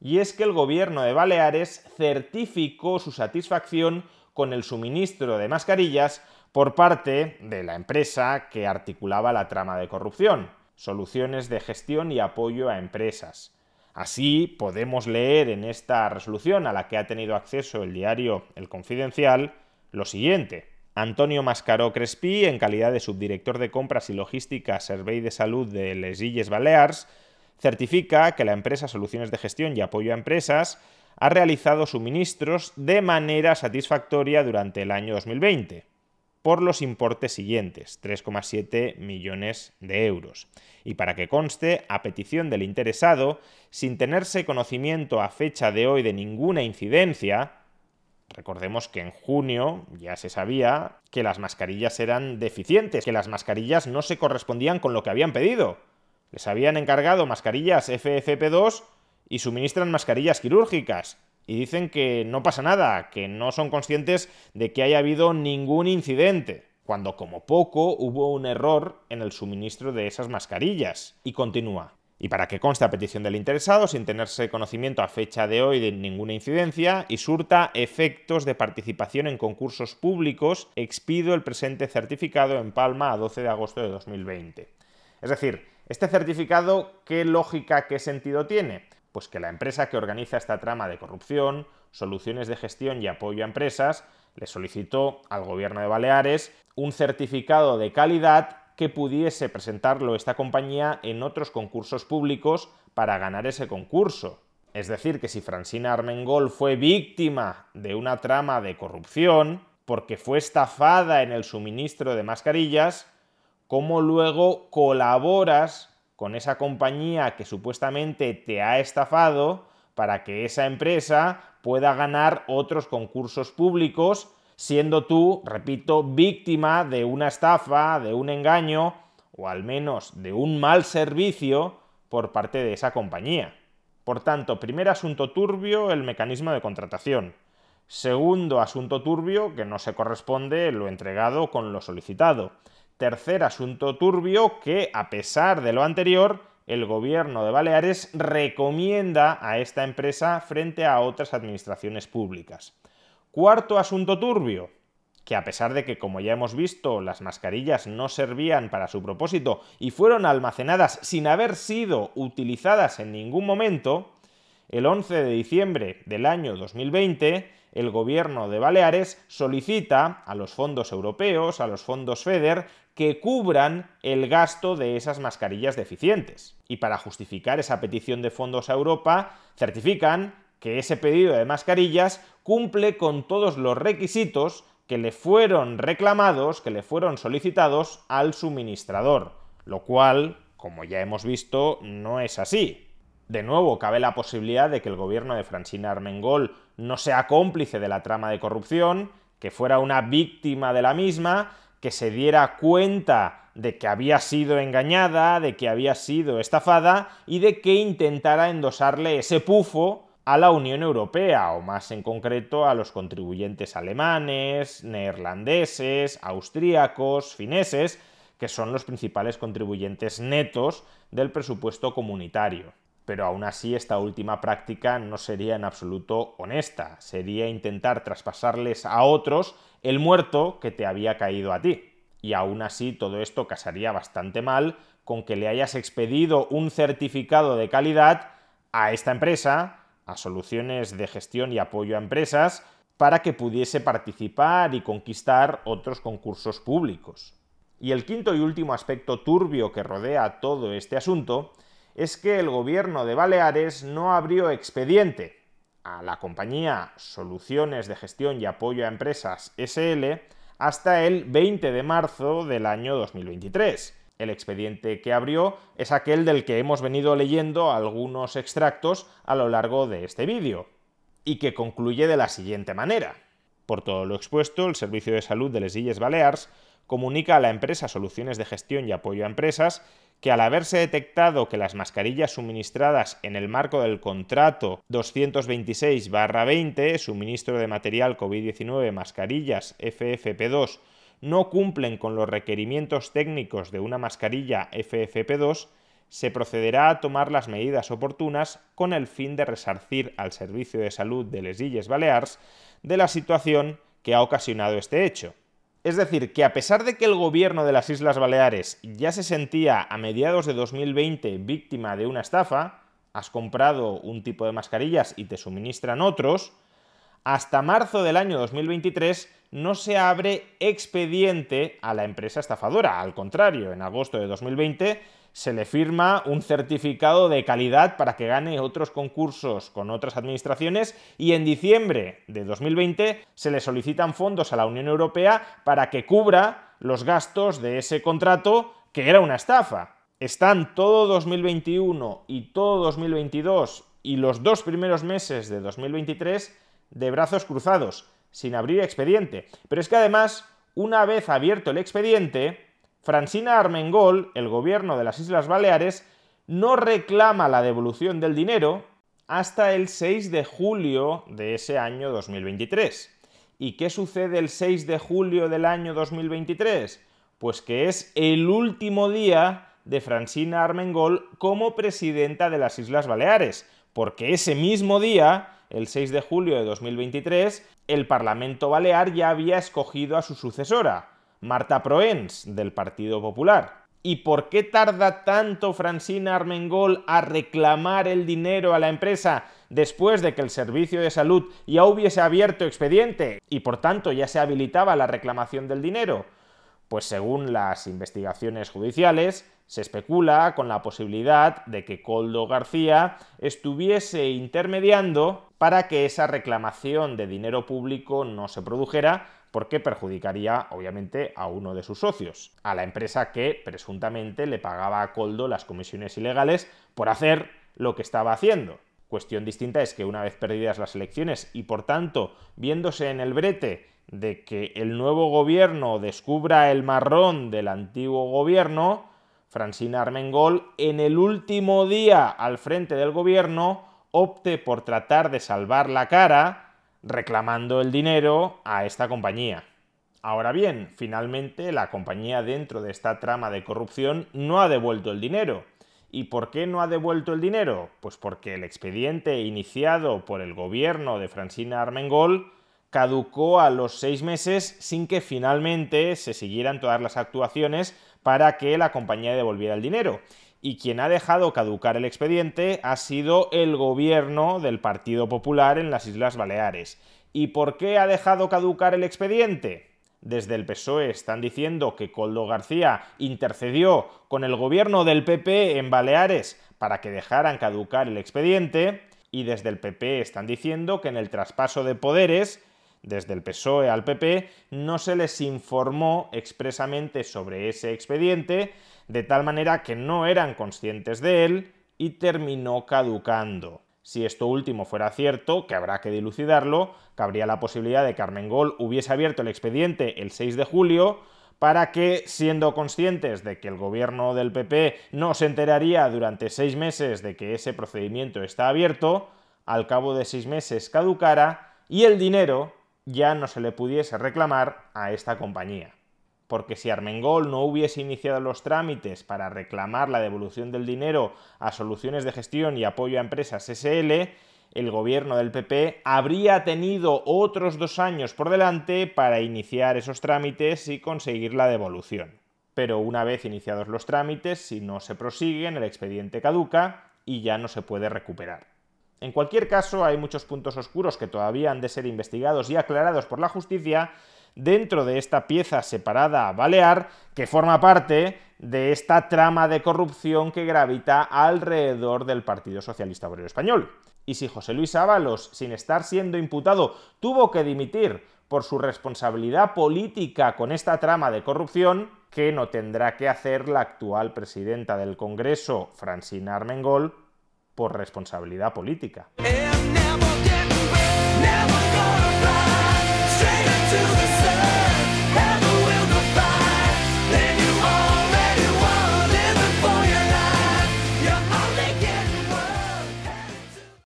y es que el gobierno de Baleares certificó su satisfacción con el suministro de mascarillas por parte de la empresa que articulaba la trama de corrupción, soluciones de gestión y apoyo a empresas. Así podemos leer en esta resolución a la que ha tenido acceso el diario El Confidencial lo siguiente. Antonio Mascaró Crespi, en calidad de subdirector de compras y logística Servei de Salud de Les Illes Balears, certifica que la empresa Soluciones de Gestión y Apoyo a Empresas ha realizado suministros de manera satisfactoria durante el año 2020 por los importes siguientes, 3,7 millones de euros. Y para que conste, a petición del interesado, sin tenerse conocimiento a fecha de hoy de ninguna incidencia, Recordemos que en junio ya se sabía que las mascarillas eran deficientes, que las mascarillas no se correspondían con lo que habían pedido. Les habían encargado mascarillas FFP2 y suministran mascarillas quirúrgicas. Y dicen que no pasa nada, que no son conscientes de que haya habido ningún incidente, cuando como poco hubo un error en el suministro de esas mascarillas. Y continúa. Y para que conste a petición del interesado, sin tenerse conocimiento a fecha de hoy de ninguna incidencia, y surta efectos de participación en concursos públicos, expido el presente certificado en Palma a 12 de agosto de 2020. Es decir, este certificado, ¿qué lógica, qué sentido tiene? Pues que la empresa que organiza esta trama de corrupción, soluciones de gestión y apoyo a empresas, le solicitó al gobierno de Baleares un certificado de calidad que pudiese presentarlo esta compañía en otros concursos públicos para ganar ese concurso. Es decir, que si Francina Armengol fue víctima de una trama de corrupción, porque fue estafada en el suministro de mascarillas, cómo luego colaboras con esa compañía que supuestamente te ha estafado para que esa empresa pueda ganar otros concursos públicos, siendo tú, repito, víctima de una estafa, de un engaño o al menos de un mal servicio por parte de esa compañía. Por tanto, primer asunto turbio, el mecanismo de contratación. Segundo asunto turbio, que no se corresponde lo entregado con lo solicitado. Tercer asunto turbio que, a pesar de lo anterior, el gobierno de Baleares recomienda a esta empresa frente a otras administraciones públicas. Cuarto asunto turbio, que a pesar de que, como ya hemos visto, las mascarillas no servían para su propósito y fueron almacenadas sin haber sido utilizadas en ningún momento, el 11 de diciembre del año 2020, el gobierno de Baleares solicita a los fondos europeos, a los fondos FEDER, que cubran el gasto de esas mascarillas deficientes. Y para justificar esa petición de fondos a Europa, certifican que ese pedido de mascarillas cumple con todos los requisitos que le fueron reclamados, que le fueron solicitados al suministrador, lo cual, como ya hemos visto, no es así. De nuevo, cabe la posibilidad de que el gobierno de Francina Armengol no sea cómplice de la trama de corrupción, que fuera una víctima de la misma, que se diera cuenta de que había sido engañada, de que había sido estafada y de que intentara endosarle ese pufo a la Unión Europea, o más en concreto a los contribuyentes alemanes, neerlandeses, austríacos, fineses, que son los principales contribuyentes netos del presupuesto comunitario pero aún así esta última práctica no sería en absoluto honesta, sería intentar traspasarles a otros el muerto que te había caído a ti. Y aún así todo esto casaría bastante mal con que le hayas expedido un certificado de calidad a esta empresa, a soluciones de gestión y apoyo a empresas, para que pudiese participar y conquistar otros concursos públicos. Y el quinto y último aspecto turbio que rodea todo este asunto es que el gobierno de Baleares no abrió expediente a la compañía Soluciones de Gestión y Apoyo a Empresas SL hasta el 20 de marzo del año 2023. El expediente que abrió es aquel del que hemos venido leyendo algunos extractos a lo largo de este vídeo, y que concluye de la siguiente manera. Por todo lo expuesto, el Servicio de Salud de Les Illes Balears comunica a la empresa Soluciones de Gestión y Apoyo a Empresas que al haberse detectado que las mascarillas suministradas en el marco del contrato 226-20, suministro de material COVID-19, mascarillas FFP2, no cumplen con los requerimientos técnicos de una mascarilla FFP2, se procederá a tomar las medidas oportunas con el fin de resarcir al Servicio de Salud de Les Illes Balears de la situación que ha ocasionado este hecho. Es decir, que a pesar de que el gobierno de las Islas Baleares ya se sentía a mediados de 2020 víctima de una estafa, has comprado un tipo de mascarillas y te suministran otros, hasta marzo del año 2023 no se abre expediente a la empresa estafadora. Al contrario, en agosto de 2020 se le firma un certificado de calidad para que gane otros concursos con otras administraciones y en diciembre de 2020 se le solicitan fondos a la Unión Europea para que cubra los gastos de ese contrato que era una estafa. Están todo 2021 y todo 2022 y los dos primeros meses de 2023 de brazos cruzados, sin abrir expediente. Pero es que además, una vez abierto el expediente, Francina Armengol, el gobierno de las Islas Baleares, no reclama la devolución del dinero hasta el 6 de julio de ese año 2023. ¿Y qué sucede el 6 de julio del año 2023? Pues que es el último día de Francina Armengol como presidenta de las Islas Baleares, porque ese mismo día, el 6 de julio de 2023, el Parlamento Balear ya había escogido a su sucesora, Marta Proens, del Partido Popular. ¿Y por qué tarda tanto Francina Armengol a reclamar el dinero a la empresa después de que el servicio de salud ya hubiese abierto expediente y por tanto ya se habilitaba la reclamación del dinero? Pues según las investigaciones judiciales, se especula con la posibilidad de que Coldo García estuviese intermediando para que esa reclamación de dinero público no se produjera porque perjudicaría obviamente a uno de sus socios, a la empresa que presuntamente le pagaba a Coldo las comisiones ilegales por hacer lo que estaba haciendo. Cuestión distinta es que una vez perdidas las elecciones y por tanto viéndose en el brete de que el nuevo gobierno descubra el marrón del antiguo gobierno, Francina Armengol en el último día al frente del gobierno opte por tratar de salvar la cara reclamando el dinero a esta compañía. Ahora bien, finalmente la compañía dentro de esta trama de corrupción no ha devuelto el dinero. ¿Y por qué no ha devuelto el dinero? Pues porque el expediente iniciado por el gobierno de Francina Armengol caducó a los seis meses sin que finalmente se siguieran todas las actuaciones para que la compañía devolviera el dinero y quien ha dejado caducar el expediente ha sido el gobierno del Partido Popular en las Islas Baleares. ¿Y por qué ha dejado caducar el expediente? Desde el PSOE están diciendo que Coldo García intercedió con el gobierno del PP en Baleares para que dejaran caducar el expediente y desde el PP están diciendo que en el traspaso de poderes desde el PSOE al PP no se les informó expresamente sobre ese expediente, de tal manera que no eran conscientes de él y terminó caducando. Si esto último fuera cierto, que habrá que dilucidarlo, cabría la posibilidad de que Gol hubiese abierto el expediente el 6 de julio para que, siendo conscientes de que el gobierno del PP no se enteraría durante seis meses de que ese procedimiento está abierto, al cabo de seis meses caducara y el dinero ya no se le pudiese reclamar a esta compañía porque si Armengol no hubiese iniciado los trámites para reclamar la devolución del dinero a soluciones de gestión y apoyo a empresas SL, el gobierno del PP habría tenido otros dos años por delante para iniciar esos trámites y conseguir la devolución. Pero una vez iniciados los trámites, si no se prosiguen, el expediente caduca y ya no se puede recuperar. En cualquier caso, hay muchos puntos oscuros que todavía han de ser investigados y aclarados por la justicia dentro de esta pieza separada a Balear, que forma parte de esta trama de corrupción que gravita alrededor del Partido Socialista Obrero Español. Y si José Luis Ábalos, sin estar siendo imputado, tuvo que dimitir por su responsabilidad política con esta trama de corrupción, que no tendrá que hacer la actual presidenta del Congreso, Francina Armengol, por responsabilidad política.